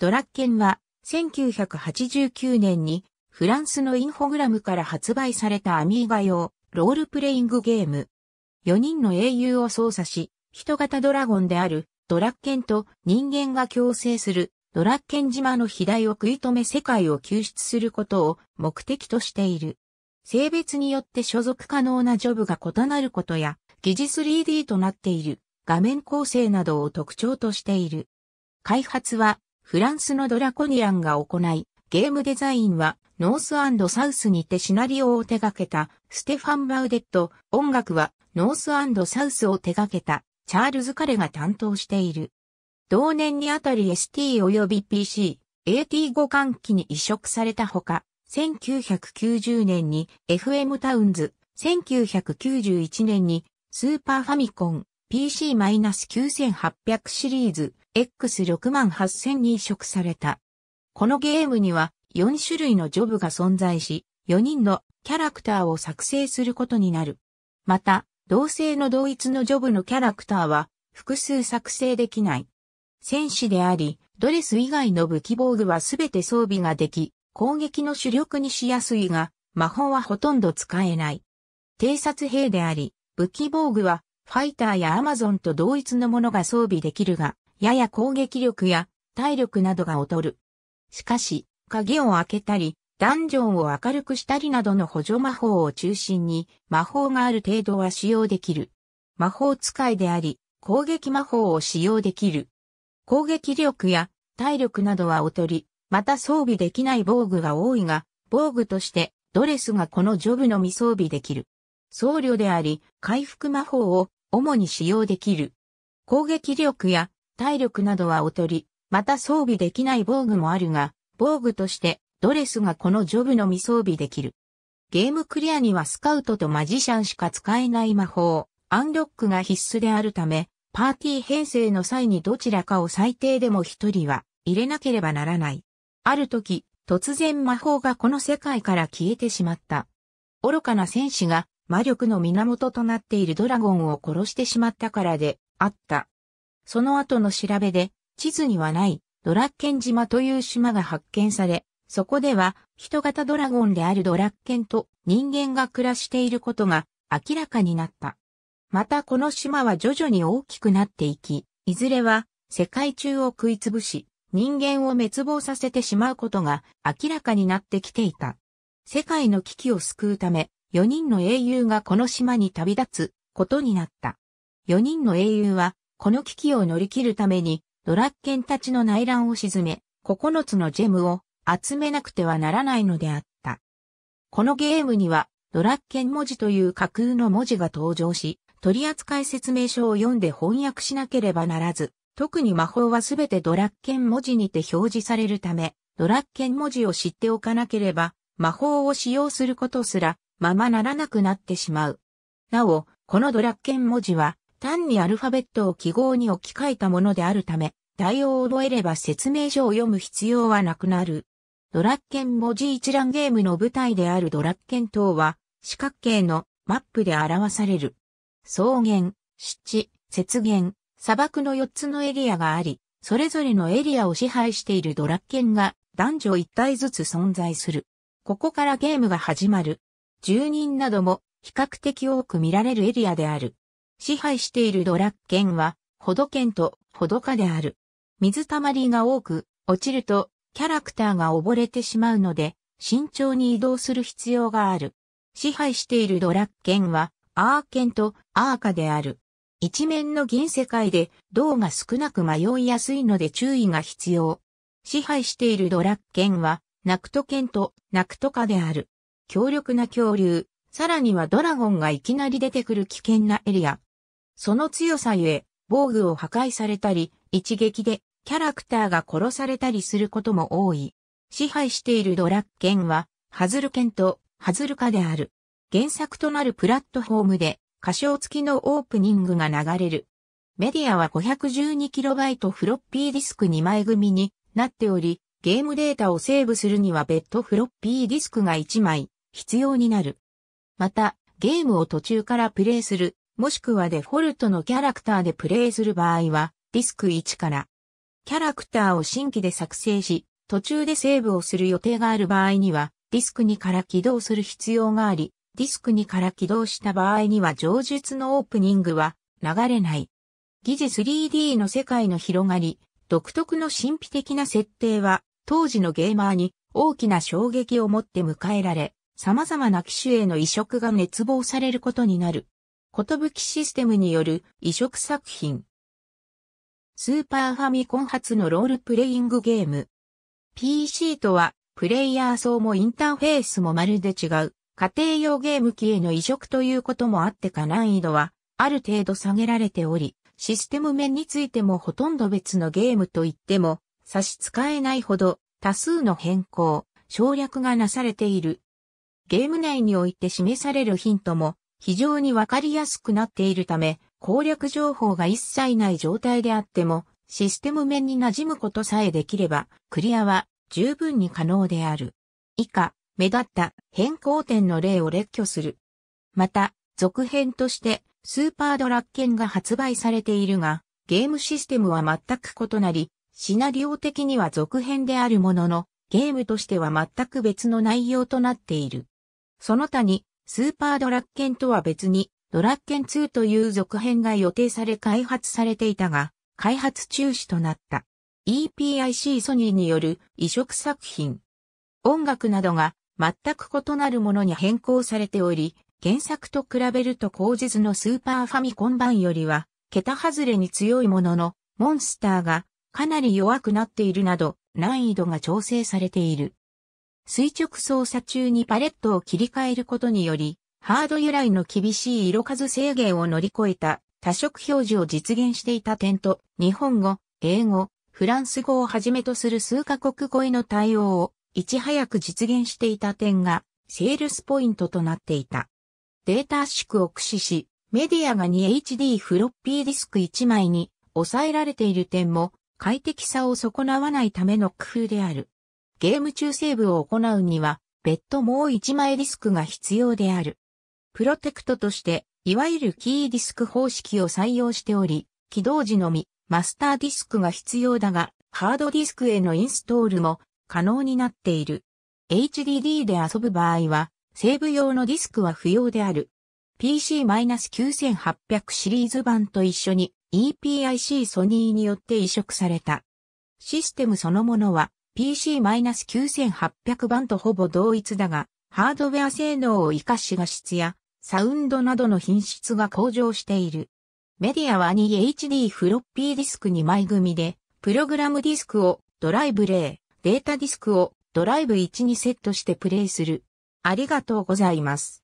ドラッケンは、1989年に、フランスのインフォグラムから発売されたアミーガ用、ロールプレイングゲーム。4人の英雄を操作し、人型ドラゴンである、ドラッケンと人間が共生する、ドラッケン島の肥大を食い止め世界を救出することを目的としている。性別によって所属可能なジョブが異なることや、疑似 3D となっている画面構成などを特徴としている。開発はフランスのドラコニアンが行い、ゲームデザインはノースサウスにてシナリオを手掛けたステファン・バウデット、音楽はノースサウスを手掛けたチャールズ・カレが担当している。同年にあたり ST 及び PC、AT5 換機に移植されたほか、1990年に FM タウンズ、1991年にスーパーファミコン、PC-9800 シリーズ X68000 に移植された。このゲームには4種類のジョブが存在し、4人のキャラクターを作成することになる。また、同性の同一のジョブのキャラクターは複数作成できない。戦士であり、ドレス以外の武器防具はすべて装備ができ、攻撃の主力にしやすいが、魔法はほとんど使えない。偵察兵であり、武器防具はファイターやアマゾンと同一のものが装備できるが、やや攻撃力や体力などが劣る。しかし、鍵を開けたり、ダンジョンを明るくしたりなどの補助魔法を中心に、魔法がある程度は使用できる。魔法使いであり、攻撃魔法を使用できる。攻撃力や体力などは劣り、また装備できない防具が多いが、防具としてドレスがこのジョブのみ装備できる。僧侶であり、回復魔法を主に使用できる。攻撃力や体力などは劣り、また装備できない防具もあるが、防具としてドレスがこのジョブのみ装備できる。ゲームクリアにはスカウトとマジシャンしか使えない魔法、アンロックが必須であるため、パーティー編成の際にどちらかを最低でも一人は入れなければならない。ある時、突然魔法がこの世界から消えてしまった。愚かな戦士が魔力の源となっているドラゴンを殺してしまったからであった。その後の調べで、地図にはないドラッケン島という島が発見され、そこでは人型ドラゴンであるドラッケンと人間が暮らしていることが明らかになった。またこの島は徐々に大きくなっていき、いずれは世界中を食いつぶし、人間を滅亡させてしまうことが明らかになってきていた。世界の危機を救うため、4人の英雄がこの島に旅立つことになった。4人の英雄は、この危機を乗り切るために、ドラッケンたちの内乱を沈め、9つのジェムを集めなくてはならないのであった。このゲームには、ドラッケン文字という架空の文字が登場し、取扱説明書を読んで翻訳しなければならず、特に魔法はすべてドラッケン文字にて表示されるため、ドラッケン文字を知っておかなければ、魔法を使用することすらままならなくなってしまう。なお、このドラッケン文字は、単にアルファベットを記号に置き換えたものであるため、対応を覚えれば説明書を読む必要はなくなる。ドラッケン文字一覧ゲームの舞台であるドラッケン島は、四角形のマップで表される。草原、湿地、雪原、砂漠の4つのエリアがあり、それぞれのエリアを支配しているドラッケンが男女一体ずつ存在する。ここからゲームが始まる。住人なども比較的多く見られるエリアである。支配しているドラッケンは、ほどんとほどかである。水たまりが多く、落ちると、キャラクターが溺れてしまうので、慎重に移動する必要がある。支配しているドラッケンは、アーケンとアーカである。一面の銀世界で、銅が少なく迷いやすいので注意が必要。支配しているドラッケンは、ナクト剣とナクトかである。強力な恐竜、さらにはドラゴンがいきなり出てくる危険なエリア。その強さゆえ、防具を破壊されたり、一撃でキャラクターが殺されたりすることも多い。支配しているドラッケンは、ハズルケンとハズルカである。原作となるプラットフォームで、歌唱付きのオープニングが流れる。メディアは 512KB フロッピーディスク2枚組になっており、ゲームデータをセーブするには別途フロッピーディスクが1枚必要になる。また、ゲームを途中からプレイする、もしくはデフォルトのキャラクターでプレイする場合は、ディスク1から、キャラクターを新規で作成し、途中でセーブをする予定がある場合には、ディスク2から起動する必要があり、ディスク2から起動した場合には上述のオープニングは流れない。疑似 3D の世界の広がり、独特の神秘的な設定は、当時のゲーマーに大きな衝撃を持って迎えられ、様々な機種への移植が熱望されることになる。ことぶきシステムによる移植作品。スーパーファミコン発のロールプレイングゲーム。PC とは、プレイヤー層もインターフェースもまるで違う、家庭用ゲーム機への移植ということもあってか難易度は、ある程度下げられており、システム面についてもほとんど別のゲームと言っても、差し支えないほど、多数の変更、省略がなされている。ゲーム内において示されるヒントも非常にわかりやすくなっているため、攻略情報が一切ない状態であっても、システム面に馴染むことさえできれば、クリアは十分に可能である。以下、目立った変更点の例を列挙する。また、続編として、スーパードラッケンが発売されているが、ゲームシステムは全く異なり、シナリオ的には続編であるものの、ゲームとしては全く別の内容となっている。その他に、スーパードラッケンとは別に、ドラッケン2という続編が予定され開発されていたが、開発中止となった。EPIC ソニーによる移植作品。音楽などが全く異なるものに変更されており、原作と比べると後日のスーパーファミコン版よりは、桁外れに強いものの、モンスターがかなり弱くなっているなど、難易度が調整されている。垂直操作中にパレットを切り替えることにより、ハード由来の厳しい色数制限を乗り越えた多色表示を実現していた点と、日本語、英語、フランス語をはじめとする数カ国語への対応をいち早く実現していた点がセールスポイントとなっていた。データ圧縮を駆使し、メディアが 2HD フロッピーディスク1枚に抑えられている点も快適さを損なわないための工夫である。ゲーム中セーブを行うには、別途もう1枚ディスクが必要である。プロテクトとして、いわゆるキーディスク方式を採用しており、起動時のみ、マスターディスクが必要だが、ハードディスクへのインストールも可能になっている。HDD で遊ぶ場合は、セーブ用のディスクは不要である。PC-9800 シリーズ版と一緒に EPIC ソニーによって移植された。システムそのものは PC-9800 版とほぼ同一だが、ハードウェア性能を活かし画質やサウンドなどの品質が向上している。メディアは 2HD フロッピーディスク2枚組で、プログラムディスクをドライブ0、データディスクをドライブ1にセットしてプレイする。ありがとうございます。